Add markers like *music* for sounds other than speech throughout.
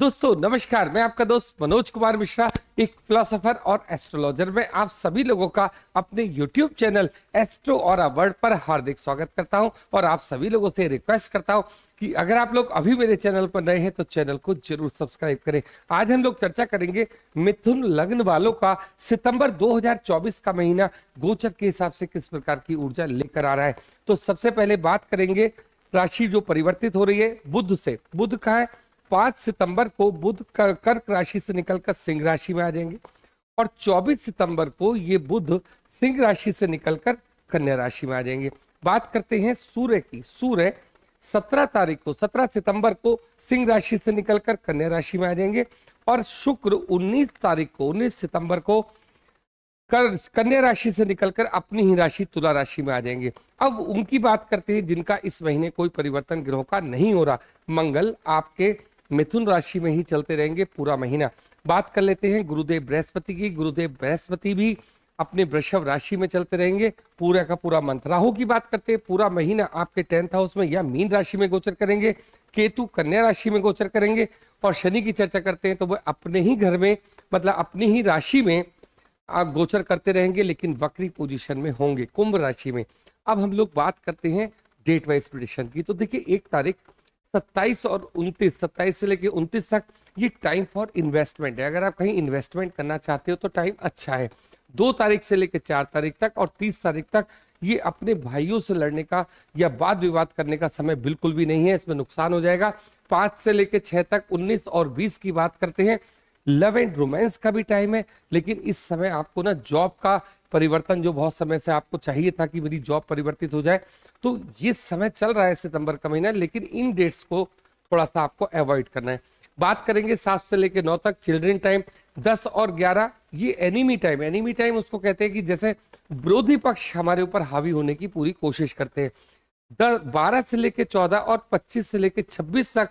दोस्तों नमस्कार मैं आपका दोस्त मनोज कुमार मिश्रा एक फिलोसोफर और एस्ट्रोलॉजर में आप सभी लोगों का अपने यूट्यूब चैनल एस्ट्रो और वर्ल्ड पर हार्दिक स्वागत करता हूं और आप सभी लोगों से रिक्वेस्ट करता हूं कि अगर आप लोग अभी मेरे चैनल पर नए हैं तो चैनल को जरूर सब्सक्राइब करें आज हम लोग चर्चा करेंगे मिथुन लग्न वालों का सितंबर 2024 का महीना गोचर के हिसाब से किस प्रकार की ऊर्जा लेकर आ रहा है तो सबसे पहले बात करेंगे राशि जो परिवर्तित हो रही है बुद्ध से बुद्ध कहा है पांच सितंबर को बुध कर्क राशि से निकलकर सिंह राशि में आ जाएंगे और 24 सितंबर को ये बुध सिंह राशि से निकलकर कन्या राशि में आ जाएंगे बात करते हैं सूर्य की सूर्य 17 तारीख को 17 सितंबर को सिंह राशि से निकलकर कन्या राशि में आ जाएंगे और शुक्र 19 तारीख को 19 सितंबर को कर कन्या राशि से निकलकर अपनी ही राशि तुला राशि में आ जाएंगे अब उनकी बात करते हैं जिनका इस महीने कोई परिवर्तन ग्रहों का नहीं हो रहा मंगल आपके मिथुन राशि में ही चलते रहेंगे पूरा महीना बात कर लेते हैं गुरुदेव बृहस्पति की गुरुदेव बृहस्पति भी अपने वृषभ राशि में चलते रहेंगे पूरा का पूरा मंथ राहु की बात करते हैं पूरा महीना आपके टेंथ हाउस में या मीन राशि में गोचर करेंगे केतु कन्या राशि में गोचर करेंगे और शनि की चर्चा करते हैं तो वह अपने ही घर में मतलब अपनी ही राशि में आप गोचर करते रहेंगे लेकिन वक्री पोजिशन में होंगे कुंभ राशि में अब हम लोग बात करते हैं डेट वाइज प्रिडिक्शन की तो देखिए एक तारीख सत्ताईस और उनतीस सत्ताईस से लेकर उनतीस तक ये टाइम फॉर इन्वेस्टमेंट है अगर आप कहीं इन्वेस्टमेंट करना चाहते हो तो टाइम अच्छा है दो तारीख से लेकर चार तारीख तक और तीस तारीख तक ये अपने भाइयों से लड़ने का या वाद विवाद करने का समय बिल्कुल भी नहीं है इसमें नुकसान हो जाएगा पांच से लेकर छह तक उन्नीस और बीस की बात करते हैं लव एंड रोमांस का भी टाइम है लेकिन इस समय आपको ना जॉब का परिवर्तन जो बहुत समय से आपको चाहिए था कि मेरी जॉब परिवर्तित हो जाए तो ये समय चल रहा है सितंबर का महीना लेकिन इन डेट्स को थोड़ा सा आपको अवॉइड करना है बात करेंगे सात से लेकर नौ तक चिल्ड्रन टाइम दस और ग्यारह ये एनिमी टाइम एनिमी टाइम उसको कहते हैं कि जैसे विरोधी पक्ष हमारे ऊपर हावी होने की पूरी कोशिश करते हैं दस बारह से लेकर चौदह और पच्चीस से लेकर छब्बीस तक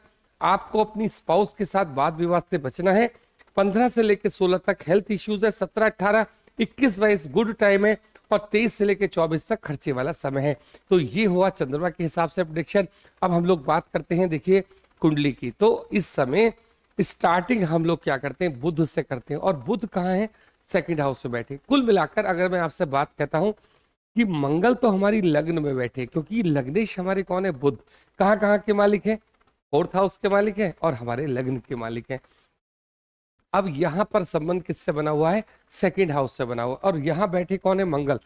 आपको अपनी स्पाउस के साथ वाद विवाद से बचना है पंद्रह से लेकर सोलह तक हेल्थ इश्यूज है सत्रह अट्ठारह इक्कीस बाईस गुड टाइम है और 23 से लेकर 24 तक खर्चे वाला समय है तो ये हुआ चंद्रमा के हिसाब से प्रडिक्शन अब हम लोग बात करते हैं देखिए कुंडली की तो इस समय स्टार्टिंग हम लोग क्या करते हैं बुद्ध से करते हैं और बुद्ध कहाँ है सेकेंड हाउस में बैठे कुल मिलाकर अगर मैं आपसे बात कहता हूं कि मंगल तो हमारी लग्न में बैठे क्योंकि लग्नेश हमारे कौन है बुद्ध कहाँ कहाँ के मालिक है फोर्थ हाउस के मालिक है और हमारे लग्न के मालिक है अब यहां पर संबंध किससे बना हुआ है सेकेंड हाउस से बना हुआ और यहां बैठे कौन है मंगल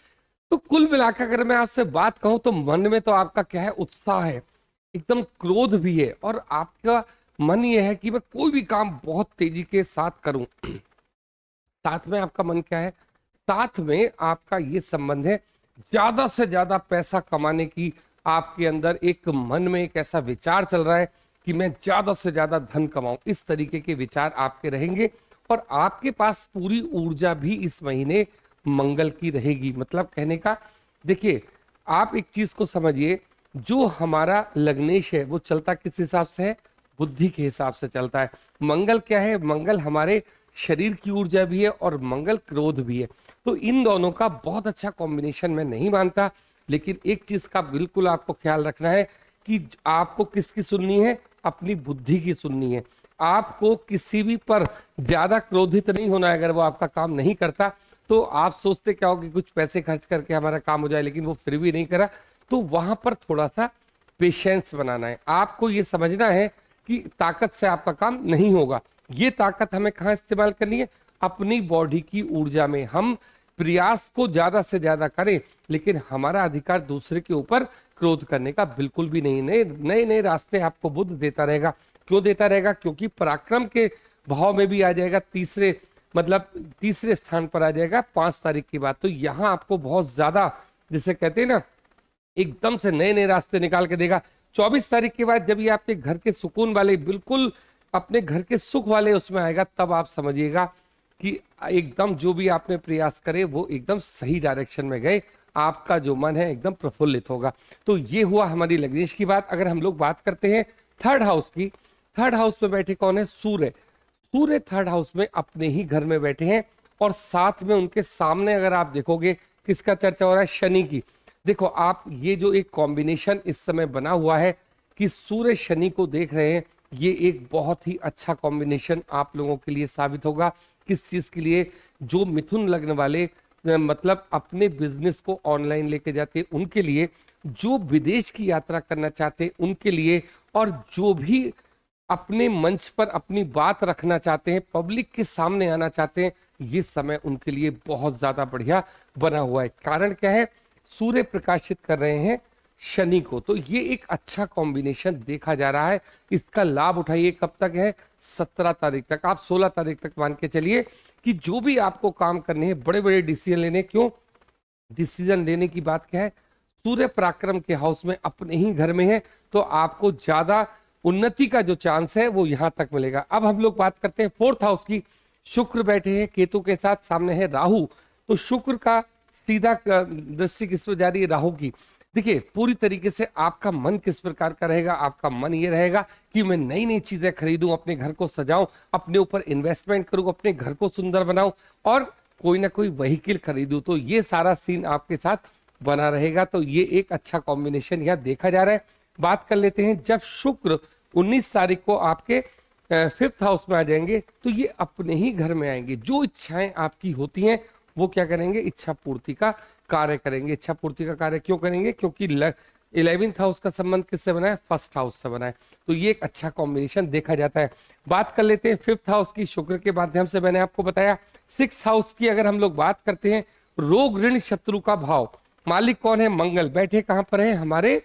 तो कुल मिलाकर अगर मैं आपसे बात कहूं तो मन में तो आपका क्या है उत्साह है एकदम क्रोध भी है और आपका मन यह है कि मैं कोई भी काम बहुत तेजी के साथ करूं *clears throat* साथ में आपका मन क्या है साथ में आपका ये संबंध है ज्यादा से ज्यादा पैसा कमाने की आपके अंदर एक मन में एक ऐसा विचार चल रहा है कि मैं ज्यादा से ज्यादा धन कमाऊं इस तरीके के विचार आपके रहेंगे और आपके पास पूरी ऊर्जा भी इस महीने मंगल की रहेगी मतलब कहने का देखिए आप एक चीज को समझिए जो हमारा लग्नेश है वो चलता किस हिसाब से है बुद्धि के हिसाब से चलता है मंगल क्या है मंगल हमारे शरीर की ऊर्जा भी है और मंगल क्रोध भी है तो इन दोनों का बहुत अच्छा कॉम्बिनेशन मैं नहीं मानता लेकिन एक चीज का बिल्कुल आपको ख्याल रखना है कि आपको किसकी सुननी है अपनी बुद्धि की सुननी है आपको किसी भी पर ज्यादा क्रोधित नहीं होना है अगर वो आपका काम नहीं करता तो आप सोचते क्या हो कि कुछ पैसे खर्च करके हमारा काम हो जाए लेकिन वो फिर भी नहीं करा तो वहां पर थोड़ा सा पेशेंस बनाना है आपको ये समझना है कि ताकत से आपका काम नहीं होगा ये ताकत हमें कहाँ इस्तेमाल करनी है अपनी बॉडी की ऊर्जा में हम प्रयास को ज्यादा से ज्यादा करें लेकिन हमारा अधिकार दूसरे के ऊपर क्रोध करने का बिल्कुल भी नहीं नए नए नए रास्ते आपको बुद्ध देता रहेगा क्यों देता रहेगा क्योंकि पराक्रम के भाव में भी आ जाएगा तीसरे मतलब तीसरे स्थान पर आ जाएगा पांच तारीख की बात तो यहाँ आपको बहुत ज्यादा जिसे कहते हैं ना एकदम से नए नए रास्ते निकाल के देगा चौबीस तारीख के बाद जब ये आपके घर के सुकून वाले बिल्कुल अपने घर के सुख वाले उसमें आएगा तब आप समझिएगा कि एकदम जो भी आपने प्रयास करे वो एकदम सही डायरेक्शन में गए आपका जो मन है एकदम प्रफुल्लित होगा तो ये हुआ हमारी लग्नेश की बात अगर हम लोग बात करते हैं थर्ड हाउस की थर्ड हाउस में बैठे कौन है सूर्य सूर्य थर्ड हाउस में अपने ही घर में बैठे हैं और साथ में उनके सामने अगर आप देखोगे किसका चर्चा हो रहा है शनि की देखो आप ये जो एक कॉम्बिनेशन इस समय बना हुआ है कि सूर्य शनि को देख रहे हैं ये एक बहुत ही अच्छा कॉम्बिनेशन आप लोगों के लिए साबित होगा किस चीज के लिए जो मिथुन लग्न वाले मतलब अपने बिजनेस को ऑनलाइन लेके जाते उनके लिए जो विदेश की यात्रा करना चाहते हैं उनके लिए और जो भी अपने मंच पर अपनी बात रखना चाहते हैं पब्लिक के सामने आना चाहते हैं ये समय उनके लिए बहुत ज्यादा बढ़िया बना हुआ है कारण क्या है सूर्य प्रकाशित कर रहे हैं शनि को तो ये एक अच्छा कॉम्बिनेशन देखा जा रहा है इसका लाभ उठाइए कब तक है सत्रह तारीख तक आप सोलह तारीख तक मान के चलिए कि जो भी आपको काम करने हैं बड़े बड़े डिसीजन लेने क्यों डिसीजन लेने की बात क्या है सूर्य पराक्रम के हाउस में अपने ही घर में है तो आपको ज्यादा उन्नति का जो चांस है वो यहां तक मिलेगा अब हम लोग बात करते हैं फोर्थ हाउस की शुक्र बैठे हैं केतु के साथ सामने है राहु तो शुक्र का सीधा दृष्टि किस पर जा रही है राहु की देखिए पूरी तरीके से आपका मन किस प्रकार का रहेगा आपका मन ये रहेगा कि मैं नई नई चीजें खरीदूं अपने घर को सजाऊं अपने ऊपर इन्वेस्टमेंट करूं अपने घर को सुंदर बनाऊं और कोई ना कोई वहीकिल खरीदूं तो ये सारा सीन आपके साथ बना रहेगा तो ये एक अच्छा कॉम्बिनेशन यहाँ देखा जा रहा है बात कर लेते हैं जब शुक्र 19 तारीख को आपके फिफ्थ हाउस में आ जाएंगे तो ये अपने ही घर में आएंगे जो इच्छाएं आपकी होती हैं वो क्या करेंगे इच्छा पूर्ति का कार्य करेंगे इच्छा पूर्ति का कार्य क्यों करेंगे क्योंकि इलेवेंथ हाउस का संबंध किससे बना है फर्स्ट हाउस से बना है तो ये एक अच्छा कॉम्बिनेशन देखा जाता है बात कर लेते हैं फिफ्थ हाउस की शुक्र के माध्यम से मैंने आपको बताया सिक्स हाउस की अगर हम लोग बात करते हैं रोग ऋण शत्रु का भाव मालिक कौन है मंगल बैठे कहां पर है हमारे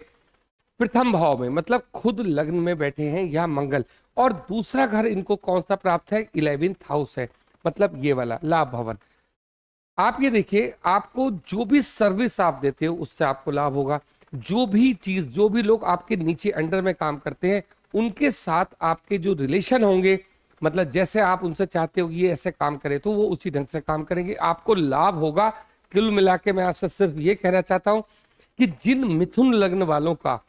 प्रथम भाव में मतलब खुद लग्न में बैठे हैं यह मंगल और दूसरा घर इनको कौन सा प्राप्त है इलेवेंथ हाउस है मतलब ये वाला लाभ भवन आप ये देखिए आपको जो भी सर्विस आप देते हो उससे आपको लाभ होगा जो भी चीज जो भी लोग आपके नीचे अंडर में काम करते हैं उनके साथ आपके जो रिलेशन होंगे मतलब जैसे आप उनसे चाहते हो ये ऐसे काम करें तो वो उसी ढंग से काम करेंगे आपको लाभ होगा कुल मिला के मैं आपसे सिर्फ ये कहना चाहता हूं कि जिन मिथुन लग्न वालों का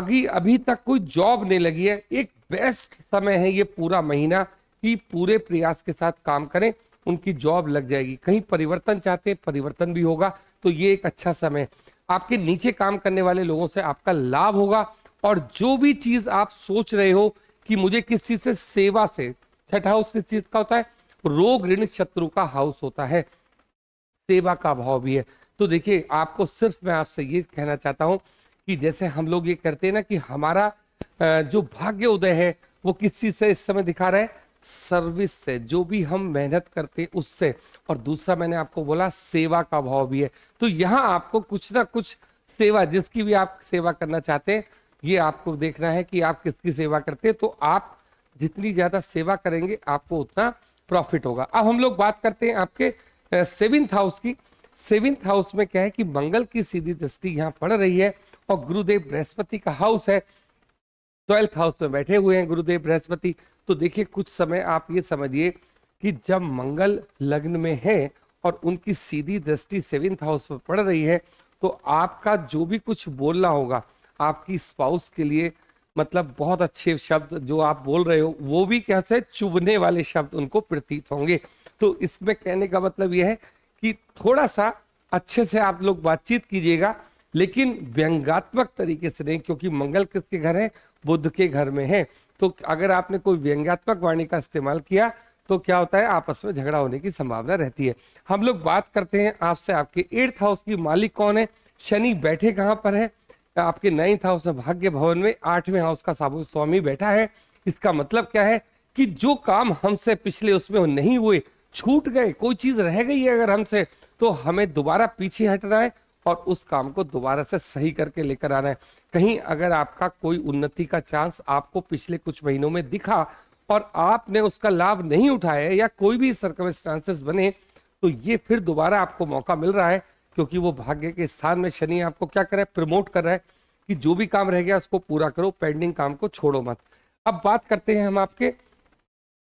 अभी अभी तक कोई जॉब नहीं लगी है एक बेस्ट समय है ये पूरा महीना कि पूरे प्रयास के साथ काम करें उनकी जॉब लग जाएगी कहीं परिवर्तन चाहते हैं परिवर्तन भी होगा तो ये एक अच्छा समय आपके नीचे काम करने वाले लोगों से आपका लाभ होगा और जो भी चीज आप सोच रहे हो कि मुझे किस चीज से सेवा से छठ हाउस किस चीज का होता है रोग ऋण शत्रु का हाउस होता है सेवा का भाव भी है तो देखिए आपको सिर्फ मैं आपसे ये कहना चाहता हूं कि जैसे हम लोग ये करते हैं ना कि हमारा जो भाग्य उदय है वो किस चीज से इस समय दिखा रहा है सर्विस से जो भी हम मेहनत करते हैं उससे और दूसरा मैंने आपको बोला सेवा का भाव भी है तो यहां आपको कुछ ना कुछ सेवा जिसकी भी आप सेवा करना चाहते हैं ये आपको देखना है कि आप किसकी सेवा करते हैं तो आप जितनी ज्यादा सेवा करेंगे आपको उतना प्रॉफिट होगा अब हम लोग बात करते हैं आपके सेवेंथ हाउस की सेवेंथ हाउस में क्या है कि मंगल की सीधी दृष्टि यहाँ पड़ रही है और गुरुदेव बृहस्पति का हाउस है ट्वेल्थ हाउस में बैठे हुए हैं गुरुदेव बृहस्पति तो देखिए कुछ समय आप ये समझिए कि जब मंगल लग्न में है और उनकी सीधी दृष्टि सेवेंथ हाउस पर पड़ रही है तो आपका जो भी कुछ बोलना होगा आपकी स्पाउस के लिए मतलब बहुत अच्छे शब्द जो आप बोल रहे हो वो भी कैसे चुभने वाले शब्द उनको प्रतीत होंगे तो इसमें कहने का मतलब यह है कि थोड़ा सा अच्छे से आप लोग बातचीत कीजिएगा लेकिन व्यंगात्मक तरीके से नहीं क्योंकि मंगल किसके घर है बुद्ध के घर में है तो अगर आपने कोई व्यंग्यात्मक वाणी का इस्तेमाल किया तो क्या होता है आपस में झगड़ा होने की संभावना रहती है हम लोग बात करते हैं आपसे आपके एट्थ हाउस की मालिक कौन है शनि बैठे कहाँ पर है आपके नाइन्थ हाउस में भाग्य भवन में आठवें हाउस का साबु स्वामी बैठा है इसका मतलब क्या है कि जो काम हमसे पिछले उसमें नहीं हुए छूट गए कोई चीज रह गई है अगर हमसे तो हमें दोबारा पीछे हटना है और उस काम को दोबारा से सही करके लेकर आना है कहीं अगर आपका कोई उन्नति का चांस आपको पिछले कुछ महीनों में दिखा और आपने उसका लाभ नहीं उठाया या कोई भी सर्कमस्टांसेस बने तो ये फिर दोबारा आपको मौका मिल रहा है क्योंकि वो भाग्य के स्थान में शनि आपको क्या कर रहा है प्रमोट कर रहा है कि जो भी काम रह गया उसको पूरा करो पेंडिंग काम को छोड़ो मत अब बात करते हैं हम आपके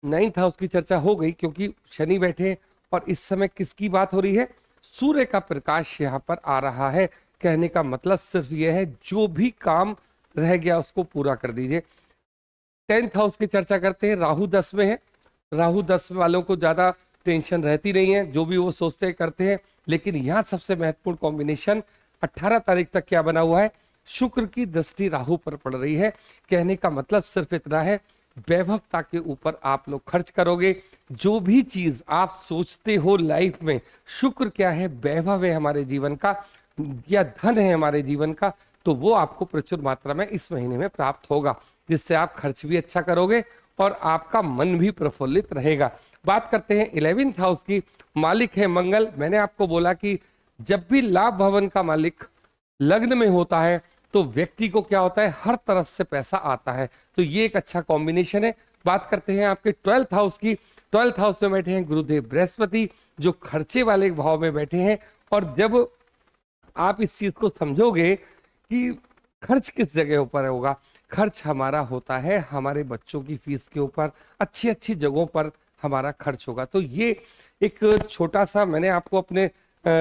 नाइन्थ हाउस की चर्चा हो गई क्योंकि शनि बैठे और इस समय किसकी बात हो रही है सूर्य का प्रकाश यहाँ पर आ रहा है कहने का मतलब सिर्फ यह है जो भी काम रह गया उसको पूरा कर दीजिए टेंथ हाउस की चर्चा करते हैं राहु दस में है राहु दस वालों को ज्यादा टेंशन रहती नहीं है जो भी वो सोचते हैं करते हैं लेकिन यहाँ सबसे महत्वपूर्ण कॉम्बिनेशन 18 तारीख तक क्या बना हुआ है शुक्र की दृष्टि राहु पर पड़ रही है कहने का मतलब सिर्फ इतना है वैभवता के ऊपर आप लोग खर्च करोगे जो भी चीज आप सोचते हो लाइफ में शुक्र क्या है वैभव है हमारे जीवन का या धन है हमारे जीवन का तो वो आपको प्रचुर मात्रा में इस महीने में प्राप्त होगा जिससे आप खर्च भी अच्छा करोगे और आपका मन भी प्रफुल्लित रहेगा बात करते हैं इलेवेंथ हाउस की मालिक है मंगल मैंने आपको बोला कि जब भी लाभ भवन का मालिक लग्न में होता है तो व्यक्ति को क्या होता है हर तरफ से पैसा आता है तो ये एक अच्छा कॉम्बिनेशन है बात करते हैं आपके ट्वेल्थ हाउस की ट्वेल्थ हाउस में बैठे हैं गुरुदेव बृहस्पति जो खर्चे वाले भाव में बैठे हैं और जब आप इस चीज को समझोगे कि खर्च किस जगह ऊपर होगा खर्च हमारा होता है हमारे बच्चों की फीस के ऊपर अच्छी अच्छी जगहों पर हमारा खर्च होगा तो ये एक छोटा सा मैंने आपको अपने आ,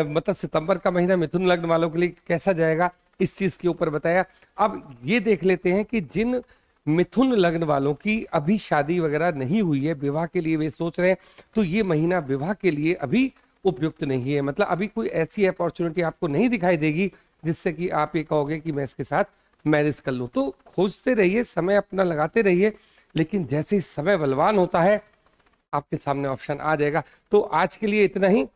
मतलब सितंबर का महीना मिथुन लग्न वालों के लिए कैसा जाएगा इस चीज के ऊपर बताया अब ये देख लेते हैं कि जिन मिथुन लग्न वालों की अभी शादी वगैरह नहीं हुई है विवाह के लिए वे सोच रहे हैं तो ये महीना विवाह के लिए अभी उपयुक्त नहीं है मतलब अभी कोई ऐसी अपॉर्चुनिटी आपको नहीं दिखाई देगी जिससे कि आप ये कहोगे कि मैं इसके साथ मैरिज कर लूँ तो खोजते रहिए समय अपना लगाते रहिए लेकिन जैसे ही समय बलवान होता है आपके सामने ऑप्शन आ जाएगा तो आज के लिए इतना ही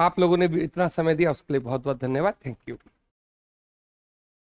आप लोगों ने भी इतना समय दिया उसके लिए बहुत बहुत धन्यवाद थैंक यू